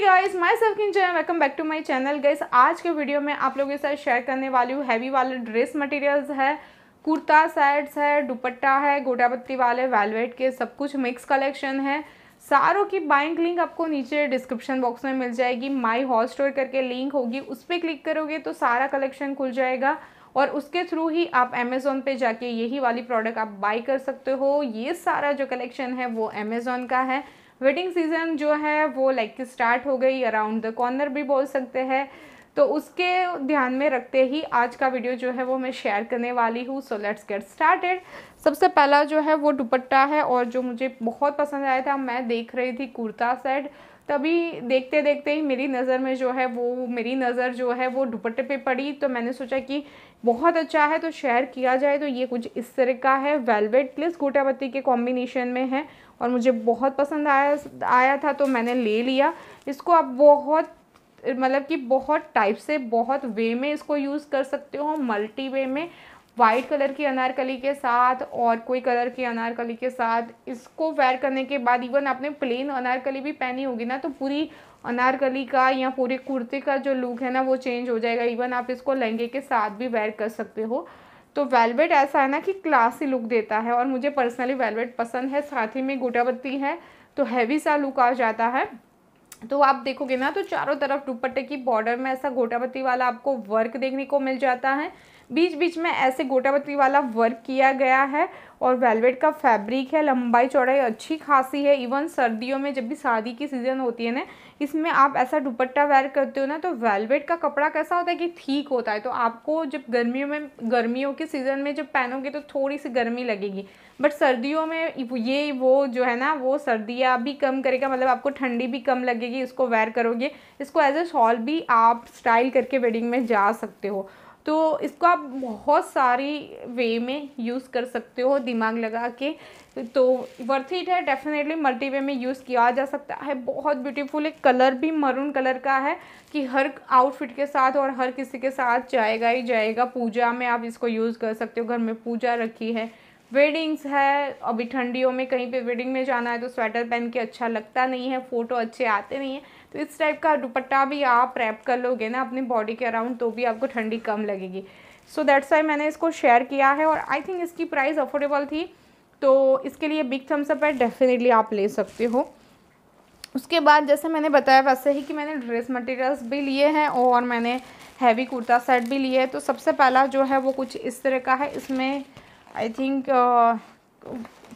guys myself Kinjan welcome back to my channel guys आज के video में आप लोगों के साथ शेयर करने वाली हूँ हैवी वाले ड्रेस मटेरियल्स है कुर्ता सेट्स है दुपट्टा है पत्ती वाले वेलवेट के सब कुछ मिक्स कलेक्शन है सारों की बाइंग लिंक आपको नीचे डिस्क्रिप्शन बॉक्स में मिल जाएगी माई हॉल स्टोर करके लिंक होगी उस पर क्लिक करोगे तो सारा कलेक्शन खुल जाएगा और उसके थ्रू ही आप अमेज़ोन पे जाके यही वाली प्रोडक्ट आप बाई कर सकते हो ये सारा जो कलेक्शन है वो अमेज़ोन का है वेडिंग सीज़न जो है वो लाइक like स्टार्ट हो गई अराउंड द कॉर्नर भी बोल सकते हैं तो उसके ध्यान में रखते ही आज का वीडियो जो है वो मैं शेयर करने वाली हूँ सो लेट्स गेट स्टार्टेड सबसे पहला जो है वो दुपट्टा है और जो मुझे बहुत पसंद आया था मैं देख रही थी कुर्ता सेट तभी देखते देखते ही मेरी नज़र में जो है वो मेरी नज़र जो है वो दुपट्टे पे पड़ी तो मैंने सोचा कि बहुत अच्छा है तो शेयर किया जाए तो ये कुछ इस तरह का है वेलवेट प्लस गोटापत्ती के कॉम्बिनेशन में है और मुझे बहुत पसंद आया आया था तो मैंने ले लिया इसको आप बहुत मतलब कि बहुत टाइप से बहुत वे में इसको यूज़ कर सकते हो मल्टी वे में वाइट कलर की अनारकली के साथ और कोई कलर की अनारकली के साथ इसको वेयर करने के बाद इवन आपने प्लेन अनारकली भी पहनी होगी ना तो पूरी अनारकली का या पूरे कुर्ते का जो लुक है ना वो चेंज हो जाएगा इवन आप इसको लहंगे के साथ भी वेयर कर सकते हो तो वेलवेट ऐसा है ना कि क्लासी लुक देता है और मुझे पर्सनली वेलवेट पसंद है साथ ही में गोटाबत्ती है तो हैवी सा लुक आ जाता है तो आप देखोगे ना तो चारों तरफ दुपट्टे की बॉर्डर में ऐसा गोटापत्ती वाला आपको वर्क देखने को मिल जाता है बीच बीच में ऐसे गोटापत्ती वाला वर्क किया गया है और वेलवेट का फैब्रिक है लंबाई चौड़ाई अच्छी खासी है इवन सर्दियों में जब भी शादी की सीज़न होती है ना इसमें आप ऐसा दुपट्टा वेयर करते हो ना तो वेलवेट का कपड़ा कैसा होता है कि ठीक होता है तो आपको जब गर्मियों में गर्मियों के सीज़न में जब पहनोगे तो थोड़ी सी गर्मी लगेगी बट सर्दियों में ये वो जो है ना वो सर्दियाँ भी कम करेगा मतलब आपको ठंडी भी कम लगेगी इसको वेयर करोगे इसको एज अ शॉल भी आप स्टाइल करके वेडिंग में जा सकते हो तो इसको आप बहुत सारी वे में यूज़ कर सकते हो दिमाग लगा के तो वर्थ इट है डेफिनेटली मल्टी वे में यूज़ किया जा सकता है बहुत ब्यूटीफुल एक कलर भी मरून कलर का है कि हर आउटफिट के साथ और हर किसी के साथ जाएगा ही जाएगा पूजा में आप इसको यूज़ कर सकते हो घर में पूजा रखी है वेडिंग्स है अभी ठंडियों में कहीं पे वेडिंग में जाना है तो स्वेटर पहन के अच्छा लगता नहीं है फ़ोटो अच्छे आते नहीं हैं तो इस टाइप का दुपट्टा भी आप रैप कर लोगे ना अपने बॉडी के अराउंड तो भी आपको ठंडी कम लगेगी सो दैट्स वाई मैंने इसको शेयर किया है और आई थिंक इसकी प्राइस अफोर्डेबल थी तो इसके लिए बिग थम्सअप है डेफिनेटली आप ले सकते हो उसके बाद जैसे मैंने बताया वैसे ही कि मैंने ड्रेस मटेरियल्स भी लिए हैं और मैंने हैवी कुर्ता सेट भी लिए है तो सबसे पहला जो है वो कुछ इस तरह का है इसमें आई थिंक uh,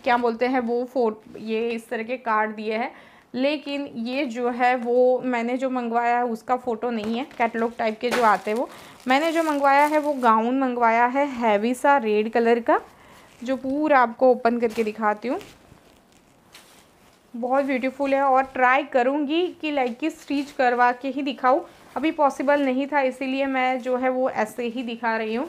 क्या बोलते हैं वो फोर ये इस तरह के कार्ड दिए हैं लेकिन ये जो है वो मैंने जो मंगवाया है उसका फ़ोटो नहीं है कैटलॉग टाइप के जो आते हैं वो मैंने जो मंगवाया है वो गाउन मंगवाया है हैवी सा रेड कलर का जो पूरा आपको ओपन करके दिखाती हूँ बहुत ब्यूटीफुल है और ट्राई करूँगी कि लाइक कि स्टिच करवा के ही दिखाऊँ अभी पॉसिबल नहीं था इसीलिए मैं जो है वो ऐसे ही दिखा रही हूँ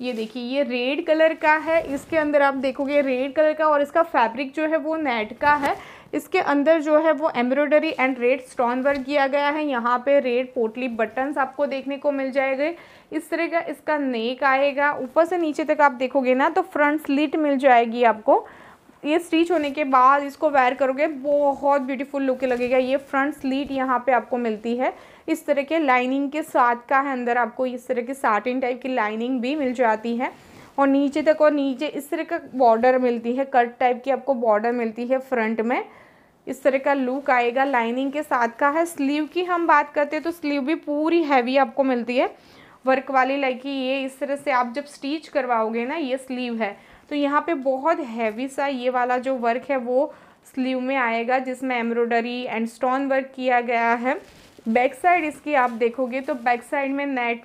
ये देखिए ये रेड कलर का है इसके अंदर आप देखोगे रेड कलर का और इसका फैब्रिक जो है वो नेट का है इसके अंदर जो है वो embroidery and red stone work किया गया है यहाँ पे रेड पोटली बटन्स आपको देखने को मिल जाएंगे इस तरह का इसका नेक आएगा ऊपर से नीचे तक आप देखोगे ना तो फ्रंट स्लिट मिल जाएगी आपको ये स्टिच होने के बाद इसको वेयर करोगे बहुत ब्यूटीफुल लुक लगेगा ये फ्रंट स्लीट यहाँ पे आपको मिलती है इस तरह के लाइनिंग के साथ का है अंदर आपको इस तरह की साटिन टाइप की लाइनिंग भी मिल जाती है और नीचे तक और नीचे इस तरह का बॉर्डर मिलती है कट टाइप की आपको बॉर्डर मिलती है फ्रंट में इस तरह का लुक आएगा लाइनिंग के साथ का है स्लीव की हम बात करते हैं तो स्लीव भी पूरी हैवी आपको मिलती है वर्क वाली लाइक ये इस तरह से आप जब स्टिच करवाओगे ना ये स्लीव है तो यहाँ पे बहुत हैवी सा ये वाला जो वर्क है वो स्लीव में आएगा जिसमें एम्ब्रॉयडरी एंड स्टोन वर्क किया गया है बैक साइड इसकी आप देखोगे तो बैक साइड में नेट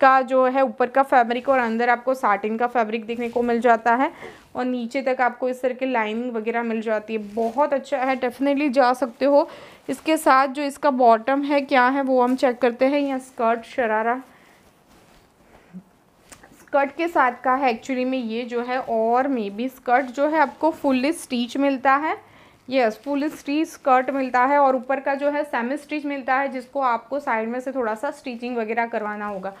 का जो है ऊपर का फैब्रिक और अंदर आपको साटिन का फैब्रिक देखने को मिल जाता है और नीचे तक आपको इस तरह की लाइनिंग वगैरह मिल जाती है बहुत अच्छा है डेफिनेटली जा सकते हो इसके साथ जो इसका बॉटम है क्या है वो हम चेक करते हैं यहाँ स्कर्ट शरारा स्कर्ट के साथ का है एक्चुअली में ये जो है और मे बी स्कर्ट जो है आपको फुल स्टीच मिलता है यस फुल स्टीच स्कर्ट मिलता है और ऊपर का जो है सेमी स्टिच मिलता है जिसको आपको साइड में से थोड़ा सा स्टिचिंग वगैरह करवाना होगा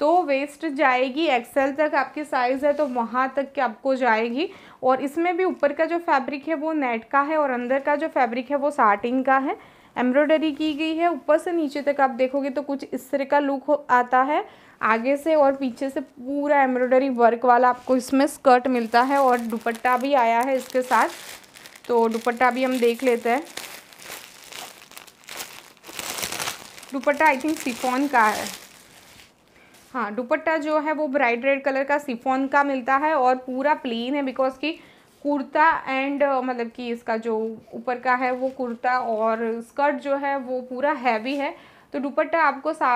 तो वेस्ट जाएगी एक्सेल तक आपकी साइज़ है तो वहाँ तक के आपको जाएगी और इसमें भी ऊपर का जो फैब्रिक है वो नेट का है और अंदर का जो फैब्रिक है वो साटिंग का है एम्ब्रॉयडरी की गई है ऊपर से नीचे तक आप देखोगे तो कुछ इस तरह का लुक आता है आगे से और पीछे से पूरा एम्ब्रॉयडरी वर्क वाला आपको इसमें स्कर्ट मिलता है और दुपट्टा भी आया है इसके साथ तो दुपट्टा भी हम देख लेते हैं दुपट्टा आई थिंक सिफोन का है हाँ दुपट्टा जो है वो ब्राइट रेड कलर का सिफोन का मिलता है और पूरा प्लेन है बिकॉज की कुर्ता एंड मतलब कि इसका जो ऊपर का है वो कुर्ता और स्कर्ट जो है वो पूरा हैवी है तो दुपट्टा आपको सा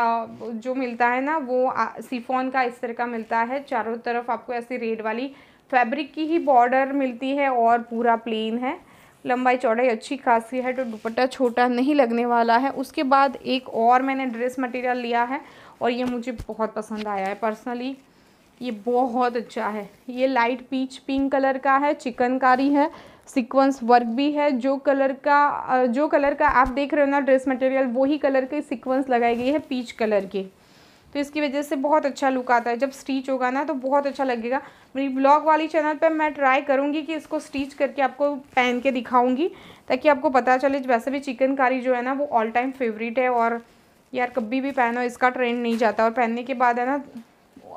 जो मिलता है ना वो सिफोन का इस तरह का मिलता है चारों तरफ आपको ऐसी रेड वाली फैब्रिक की ही बॉर्डर मिलती है और पूरा प्लेन है लंबाई चौड़ाई अच्छी खासी है तो दुपट्टा छोटा नहीं लगने वाला है उसके बाद एक और मैंने ड्रेस मटेरियल लिया है और ये मुझे बहुत पसंद आया है पर्सनली ये बहुत अच्छा है ये लाइट पीच पिंक कलर का है चिकनकारी है सीक्वेंस वर्क भी है जो कलर का जो कलर का आप देख रहे हो ना ड्रेस मटेरियल वही कलर की सीक्वेंस लगाई गई है पीच कलर के तो इसकी वजह से बहुत अच्छा लुक आता है जब स्टिच होगा ना तो बहुत अच्छा लगेगा मेरी ब्लॉग वाली चैनल पर मैं ट्राई करूँगी कि इसको स्टिच करके आपको पहन के दिखाऊँगी ताकि आपको पता चले वैसे भी चिकनकारी जो है ना वो ऑल टाइम फेवरेट है और यार कभी भी पहनो इसका ट्रेंड नहीं जाता और पहनने के बाद है ना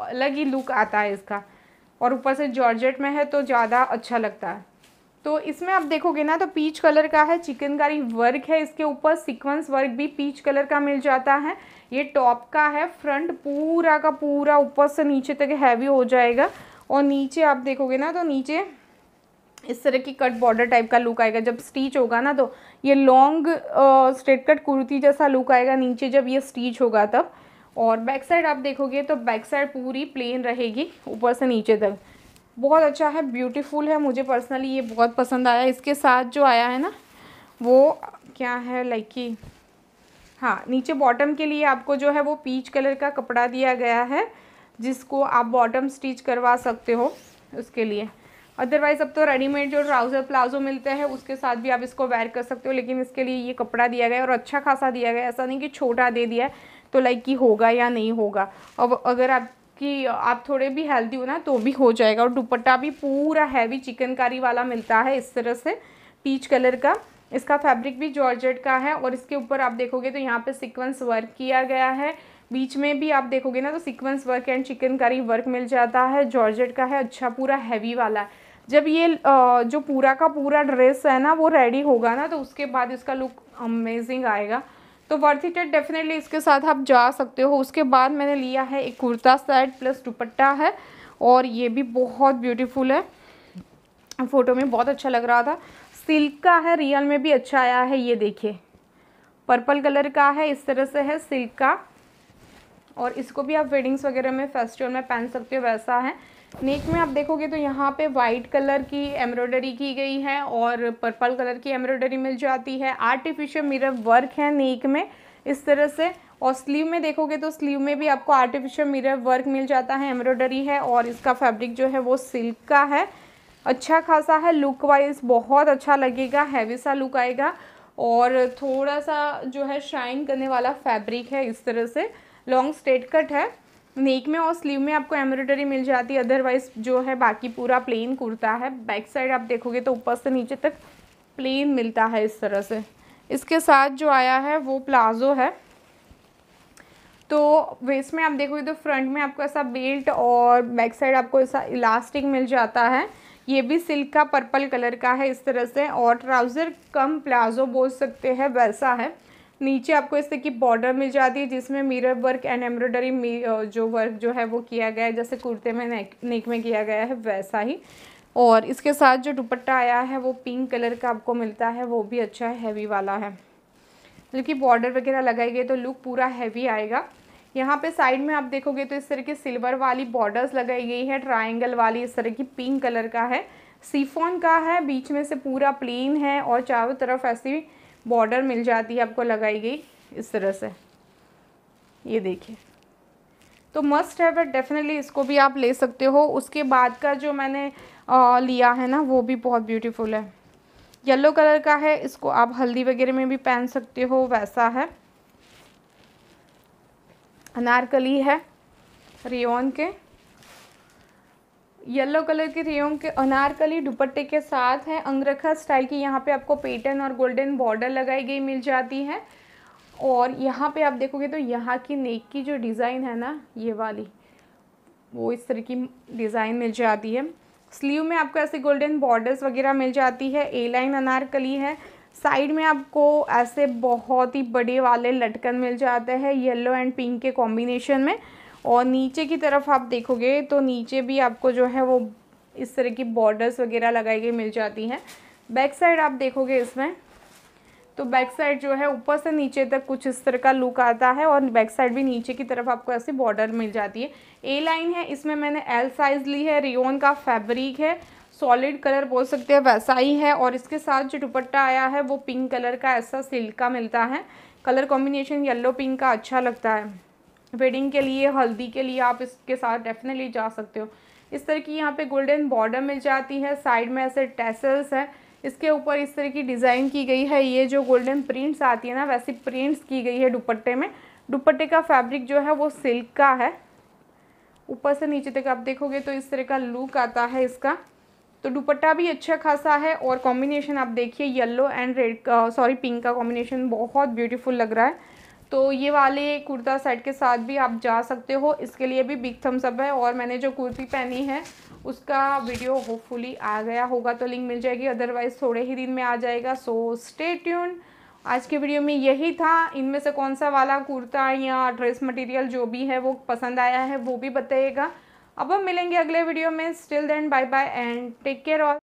अलग ही लुक आता है इसका और ऊपर से जॉर्जेट में है तो ज़्यादा अच्छा लगता है तो इसमें आप देखोगे ना तो पीच कलर का है चिकनकारी वर्क है इसके ऊपर सीक्वेंस वर्क भी पीच कलर का मिल जाता है ये टॉप का है फ्रंट पूरा का पूरा ऊपर से नीचे तक हैवी हो जाएगा और नीचे आप देखोगे ना तो नीचे इस तरह की कट बॉर्डर टाइप का लुक आएगा जब स्टीच होगा ना तो ये लॉन्ग स्ट्रेट कट कुर्ती जैसा लुक आएगा नीचे जब ये स्टीच होगा तब और बैक साइड आप देखोगे तो बैक साइड पूरी प्लेन रहेगी ऊपर से नीचे तक बहुत अच्छा है ब्यूटीफुल है मुझे पर्सनली ये बहुत पसंद आया इसके साथ जो आया है ना वो क्या है लाइक कि हाँ नीचे बॉटम के लिए आपको जो है वो पीच कलर का कपड़ा दिया गया है जिसको आप बॉटम स्टिच करवा सकते हो उसके लिए अदरवाइज़ अब तो रेडीमेड जो ट्राउज़र प्लाजो मिलते हैं उसके साथ भी आप इसको वेयर कर सकते हो लेकिन इसके लिए ये कपड़ा दिया गया और अच्छा खासा दिया गया ऐसा नहीं कि छोटा दे दिया है तो लाइक कि होगा या नहीं होगा अब अगर आप कि आप थोड़े भी हेल्दी हो ना तो भी हो जाएगा और दुपट्टा भी पूरा हैवी चिकनकारी वाला मिलता है इस तरह से पीच कलर का इसका फैब्रिक भी जॉर्जेट का है और इसके ऊपर आप देखोगे तो यहाँ पे सीक्वेंस वर्क किया गया है बीच में भी आप देखोगे ना तो sequins work and chikankari work मिल जाता है जॉर्जेट का है अच्छा पूरा हैवी वाला है जब ये जो पूरा का पूरा ड्रेस है ना वो रेडी होगा ना तो उसके बाद इसका लुक अमेजिंग आएगा तो वर्थ इट डेफिनेटली इसके साथ आप जा सकते हो उसके बाद मैंने लिया है एक कुर्ता सेट प्लस दुपट्टा है और ये भी बहुत ब्यूटीफुल है फ़ोटो में बहुत अच्छा लग रहा था सिल्क का है रियल में भी अच्छा आया है ये देखिए पर्पल कलर का है इस तरह से है सिल्क का और इसको भी आप वेडिंग्स वगैरह में फेस्टिवल में पहन सकते हो वैसा है नेक में आप देखोगे तो यहाँ पे वाइट कलर की एम्ब्रॉयडरी की गई है और पर्पल कलर की एम्ब्रॉयडरी मिल जाती है आर्टिफिशियल मिरर वर्क है नेक में इस तरह से और स्लीव में देखोगे तो स्लीव में भी आपको आर्टिफिशियल मिरर वर्क मिल जाता है एम्ब्रॉयडरी है और इसका फैब्रिक जो है वो सिल्क का है अच्छा खासा है लुक वाइज बहुत अच्छा लगेगा हैवी सा लुक आएगा और थोड़ा सा जो है शाइन करने वाला फैब्रिक है इस तरह से लॉन्ग स्टेट कट है नेक में और स्लीव में आपको एम्ब्रॉयडरी मिल जाती है अदरवाइज जो है बाकी पूरा प्लेन कुर्ता है बैक साइड आप देखोगे तो ऊपर से नीचे तक प्लेन मिलता है इस तरह से इसके साथ जो आया है वो प्लाजो है तो वेस्ट में आप देखोगे तो फ्रंट में आपको ऐसा बेल्ट और बैक साइड आपको ऐसा इलास्टिक मिल जाता है ये भी सिल्क का पर्पल कलर का है इस तरह से और ट्राउज़र कम प्लाजो बोल सकते हैं वैसा है नीचे आपको इस तरह की बॉर्डर मिल जाती है जिसमें मिरर वर्क एंड एम्ब्रॉयडरी जो वर्क जो है वो किया गया है जैसे कुर्ते में नेक नेक में किया गया है वैसा ही और इसके साथ जो दुपट्टा आया है वो पिंक कलर का आपको मिलता है वो भी अच्छा है हैवी वाला है मतलब कि बॉर्डर वगैरह लगाई गई तो लुक पूरा हैवी आएगा यहाँ पे साइड में आप देखोगे तो इस तरह की सिल्वर वाली बॉर्डर्स लगाई गई है ट्राइंगल वाली इस तरह की पिंक कलर का है सीफोन का है बीच में से पूरा प्लेन है और चारों तरफ ऐसी बॉर्डर मिल जाती है आपको लगाई गई इस तरह से ये देखिए तो मस्ट है बट डेफिनेटली इसको भी आप ले सकते हो उसके बाद का जो मैंने आ, लिया है ना वो भी बहुत ब्यूटीफुल है येलो कलर का है इसको आप हल्दी वगैरह में भी पहन सकते हो वैसा है अनारकली है रियोन के येलो कलर के रेयोम के अनारकली दुपट्टे के साथ है अंगरखा स्टाइल की यहाँ पे आपको पेटर्न और गोल्डन बॉर्डर लगाई गई मिल जाती है और यहाँ पे आप देखोगे तो यहाँ की नेक की जो डिज़ाइन है ना ये वाली वो इस तरह की डिज़ाइन मिल जाती है स्लीव में आपको ऐसे गोल्डन बॉर्डर्स वगैरह मिल जाती है ए लाइन अनारकली है साइड में आपको ऐसे बहुत ही बड़े वाले लटकन मिल जाते हैं येलो एंड पिंक के कॉम्बिनेशन में और नीचे की तरफ आप देखोगे तो नीचे भी आपको जो है वो इस तरह की बॉर्डर्स वगैरह लगाई गई मिल जाती हैं बैक साइड आप देखोगे इसमें तो बैक साइड जो है ऊपर से नीचे तक कुछ इस तरह का लुक आता है और बैक साइड भी नीचे की तरफ आपको ऐसी बॉर्डर मिल जाती है ए लाइन है इसमें मैंने एल साइज़ ली है रियोन का फैब्रिक है सॉलिड कलर बोल सकते हैं वैसा ही है और इसके साथ जो दुपट्टा आया है वो पिंक कलर का ऐसा सिल्क का मिलता है कलर कॉम्बिनेशन येलो पिंक का अच्छा लगता है वेडिंग के लिए हल्दी के लिए आप इसके साथ डेफिनेटली जा सकते हो इस तरह की यहाँ पे गोल्डन बॉर्डर मिल जाती है साइड में ऐसे टेसल्स हैं इसके ऊपर इस तरह की डिज़ाइन की गई है ये जो गोल्डन प्रिंट्स आती है ना वैसी प्रिंट्स की गई है दुपट्टे में दुपट्टे का फैब्रिक जो है वो सिल्क का है ऊपर से नीचे तक आप देखोगे तो इस तरह का लुक आता है इसका तो दुपट्टा भी अच्छा खासा है और कॉम्बिनेशन आप देखिए yellow and red sorry pink का कॉम्बिनेशन बहुत ब्यूटीफुल लग रहा है तो ये वाले कुर्ता सेट के साथ भी आप जा सकते हो इसके लिए भी बिग थम्स अप है और मैंने जो कुर्ती पहनी है उसका वीडियो होपफुली आ गया होगा तो लिंक मिल जाएगी अदरवाइज़ थोड़े ही दिन में आ जाएगा सो स्टे ट्यून आज के वीडियो में यही था इनमें से कौन सा वाला कुर्ता या ड्रेस मटेरियल जो भी है वो पसंद आया है वो भी बताइएगा अब हम मिलेंगे अगले वीडियो में still then bye bye and take care all